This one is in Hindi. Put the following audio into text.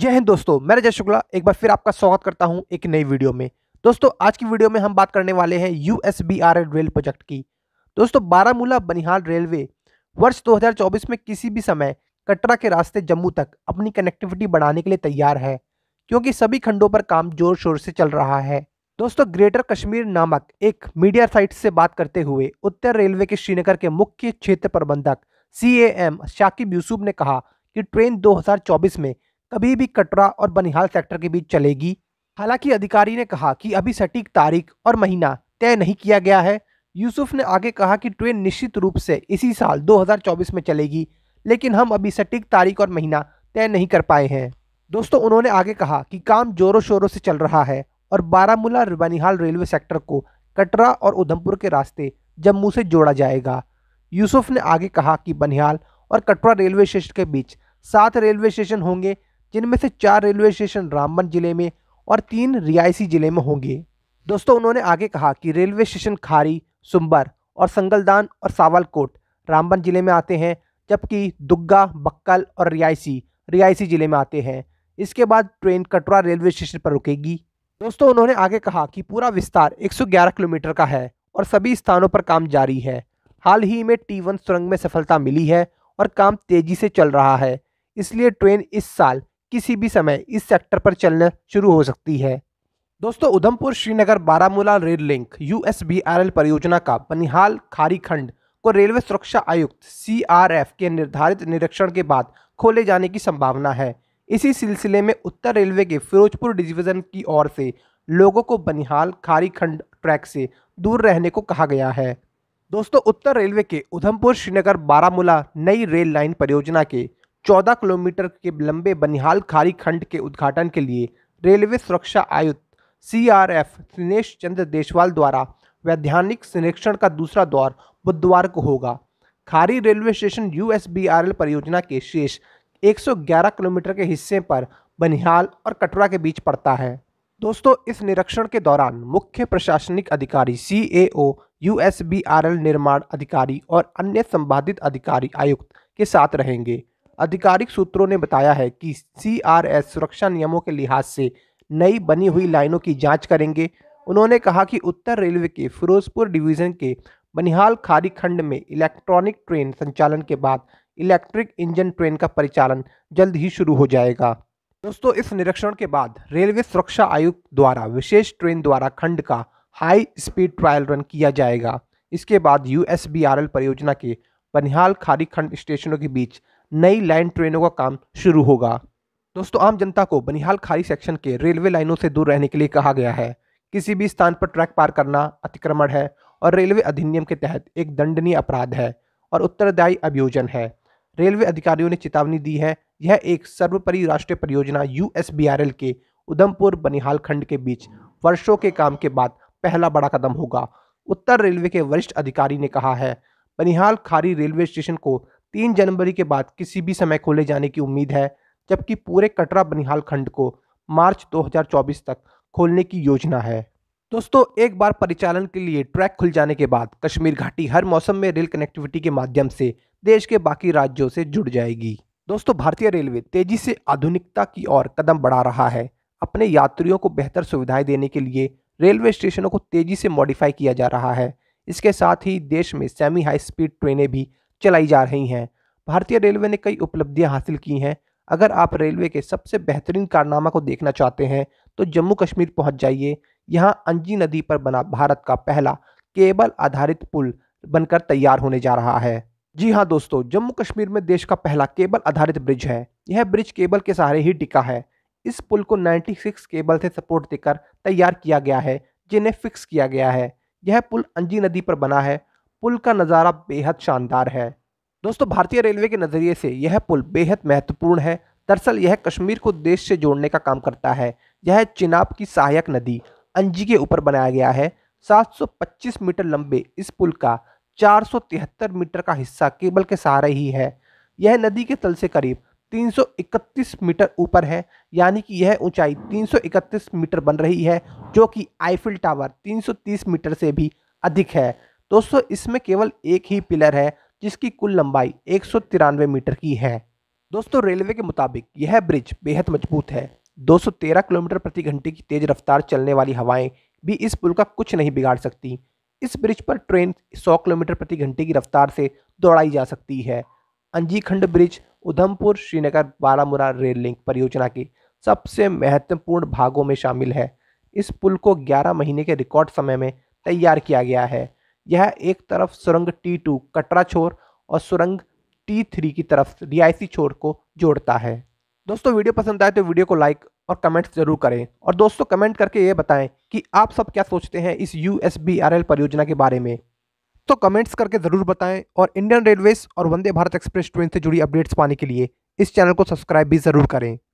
जय हिंद दोस्तों मैं रजत शुक्ला एक बार फिर आपका स्वागत करता हूं एक नई वीडियो में दोस्तों आज की वीडियो में हम बात करने वाले हैं यू रेल प्रोजेक्ट की दोस्तों बारामूला बनिहाल रेलवे वर्ष 2024 में किसी भी समय कटरा के रास्ते जम्मू तक अपनी कनेक्टिविटी बढ़ाने के लिए तैयार है क्योंकि सभी खंडों पर काम जोर शोर से चल रहा है दोस्तों ग्रेटर कश्मीर नामक एक मीडिया साइट से बात करते हुए उत्तर रेलवे के श्रीनगर के मुख्य क्षेत्र प्रबंधक C A M Shakib Yusuf ने कहा कि ट्रेन 2024 में कभी भी कटरा और बनिहाल सेक्टर के बीच चलेगी हालांकि अधिकारी ने कहा कि अभी सटीक तारीख और महीना तय नहीं किया गया है यूसुफ ने आगे कहा कि ट्रेन निश्चित रूप से इसी साल 2024 में चलेगी लेकिन हम अभी सटीक तारीख और महीना तय नहीं कर पाए हैं दोस्तों उन्होंने आगे कहा कि काम जोरों शोरों से चल रहा है और बारामूला बनिहाल रेलवे सेक्टर को कटरा और उधमपुर के रास्ते जम्मू से जोड़ा जाएगा यूसुफ ने आगे कहा कि बनिहाल और कटरा रेलवे स्टेशन के बीच सात रेलवे स्टेशन होंगे जिनमें से चार रेलवे स्टेशन रामबन जिले में और तीन रियासी जिले में होंगे दोस्तों उन्होंने आगे कहा कि रेलवे स्टेशन खारी सुम्बर और संगलदान और सावलकोट रामबन जिले में आते हैं जबकि दुग्गा बक्कल और रियासी रियासी जिले में आते हैं इसके बाद ट्रेन कटरा रेलवे स्टेशन पर रुकेगी दोस्तों उन्होंने आगे कहा कि पूरा विस्तार 111 किलोमीटर का है और सभी स्थानों पर काम जारी है हाल ही में टी वन सुरंग में सफलता मिली है और काम तेजी से चल रहा है इसलिए ट्रेन इस साल किसी भी समय इस सेक्टर पर चलना शुरू हो सकती है दोस्तों Udhampur Srinagar Baramulla rail link U परियोजना का बनिहाल खारी खंड को रेलवे सुरक्षा आयुक्त सी के निर्धारित निरीक्षण के बाद खोले जाने की संभावना है इसी सिलसिले में उत्तर रेलवे के फिरोजपुर डिवीजन की ओर से लोगों को बनिहाल खारी खंड ट्रैक से दूर रहने को कहा गया है दोस्तों उत्तर रेलवे के उधमपुर श्रीनगर बारामूला नई रेल लाइन परियोजना के 14 किलोमीटर के लंबे बनिहाल खारी खंड के उद्घाटन के लिए रेलवे सुरक्षा आयुक्त C R F Dinesh Chandra Deshwal द्वारा वैधानिक संरक्षण का दूसरा दौर बुधवार को होगा खारी रेलवे स्टेशन एल परियोजना के शेष 111 किलोमीटर के हिस्से पर बनिहाल और कटरा के बीच पड़ता है दोस्तों इस निरीक्षण के दौरान मुख्य प्रशासनिक अधिकारी सी ए ओ एल निर्माण अधिकारी और अन्य संबंधित अधिकारी आयुक्त के साथ रहेंगे आधिकारिक सूत्रों ने बताया है कि सीआरएस सुरक्षा नियमों के लिहाज से नई बनी हुई लाइनों की जांच करेंगे उन्होंने कहा कि उत्तर रेलवे के फिरोजपुर डिवीज़न के बनिहाल खारी खंड में इलेक्ट्रॉनिक ट्रेन संचालन के बाद इलेक्ट्रिक इंजन ट्रेन का परिचालन जल्द ही शुरू हो जाएगा दोस्तों इस निरीक्षण के बाद रेलवे सुरक्षा आयुक्त द्वारा विशेष ट्रेन द्वारा खंड का हाई स्पीड ट्रायल रन किया जाएगा इसके बाद यू परियोजना के बनिहाल खारी खंड स्टेशनों के बीच नई लाइन ट्रेनों का काम शुरू होगा दोस्तों आम जनता को बनिहाल खाड़ी सेक्शन के रेलवे लाइनों से दूर रहने के लिए कहा गया है किसी भी स्थान पर ट्रैक पार करना अतिक्रमण है और रेलवे अधिनियम के तहत एक दंडनीय अपराध है और उत्तरदायी अभियोजन है रेलवे अधिकारियों ने चेतावनी दी है यह एक सर्वोपरि राष्ट्रीय परियोजना यू के उधमपुर बनिहाल खंड के बीच वर्षों के काम के बाद पहला बड़ा कदम होगा उत्तर रेलवे के वरिष्ठ अधिकारी ने कहा है बनिहाल खारी रेलवे स्टेशन को तीन जनवरी के बाद किसी भी समय खोले जाने की उम्मीद है जबकि पूरे कटरा बनिहाल खंड को मार्च 2024 तक खोलने की योजना है दोस्तों एक बार परिचालन के लिए ट्रैक खुल जाने के बाद कश्मीर घाटी हर मौसम में रेल कनेक्टिविटी के माध्यम से देश के बाकी राज्यों से जुड़ जाएगी दोस्तों भारतीय रेलवे तेजी से आधुनिकता की ओर कदम बढ़ा रहा है अपने यात्रियों को बेहतर सुविधाएं देने के लिए रेलवे स्टेशनों को तेजी से मॉडिफाई किया जा रहा है इसके साथ ही देश में सेमी हाई स्पीड ट्रेनें भी चलाई जा रही हैं भारतीय रेलवे ने कई उपलब्धियां हासिल की हैं अगर आप रेलवे के सबसे बेहतरीन कारनामा को देखना चाहते हैं तो जम्मू कश्मीर पहुंच जाइए यहाँ अंजी नदी पर बना भारत का पहला केबल आधारित पुल बनकर तैयार होने जा रहा है जी हाँ दोस्तों जम्मू कश्मीर में देश का पहला केबल आधारित ब्रिज है यह ब्रिज केबल के सहारे ही टिका है इस पुल को 96 केबल से सपोर्ट देकर तैयार किया गया है जिन्हें फिक्स किया गया है यह पुल अंजी नदी पर बना है पुल का नज़ारा बेहद शानदार है दोस्तों भारतीय रेलवे के नज़रिए से यह पुल बेहद महत्वपूर्ण है दरअसल यह कश्मीर को देश से जोड़ने का काम करता है यह चिनाब की सहायक नदी अंजी के ऊपर बनाया गया है 725 मीटर लंबे इस पुल का चार मीटर का हिस्सा केबल के सहारे ही है यह नदी के तल से करीब 331 मीटर ऊपर है यानी कि यह ऊंचाई 331 मीटर बन रही है जो कि आईफिल टावर 330 मीटर से भी अधिक है दोस्तों इसमें केवल एक ही पिलर है जिसकी कुल लंबाई एक मीटर की है दोस्तों रेलवे के मुताबिक यह ब्रिज बेहद मजबूत है 213 किलोमीटर प्रति घंटे की तेज रफ्तार चलने वाली हवाएं भी इस पुल का कुछ नहीं बिगाड़ सकती इस ब्रिज पर ट्रेन 100 किलोमीटर प्रति घंटे की रफ्तार से दौड़ाई जा सकती है Anjikhad bridge Udhampur Srinagar Baramulla rail link परियोजना के सबसे महत्वपूर्ण भागों में शामिल है इस पुल को ग्यारह महीने के रिकॉर्ड समय में तैयार किया गया है यह एक तरफ सुरंग टी टू कटरा छोर और सुरंग टी थ्री की तरफ रियासी छोर को जोड़ता है दोस्तों वीडियो पसंद आए तो वीडियो को लाइक और कमेंट्स जरूर करें और दोस्तों कमेंट करके ये बताएं कि आप सब क्या सोचते हैं इस यू परियोजना के बारे में तो कमेंट्स करके ज़रूर बताएं और इंडियन रेलवेज और वंदे भारत एक्सप्रेस ट्रेन से जुड़ी अपडेट्स पाने के लिए इस चैनल को सब्सक्राइब भी ज़रूर करें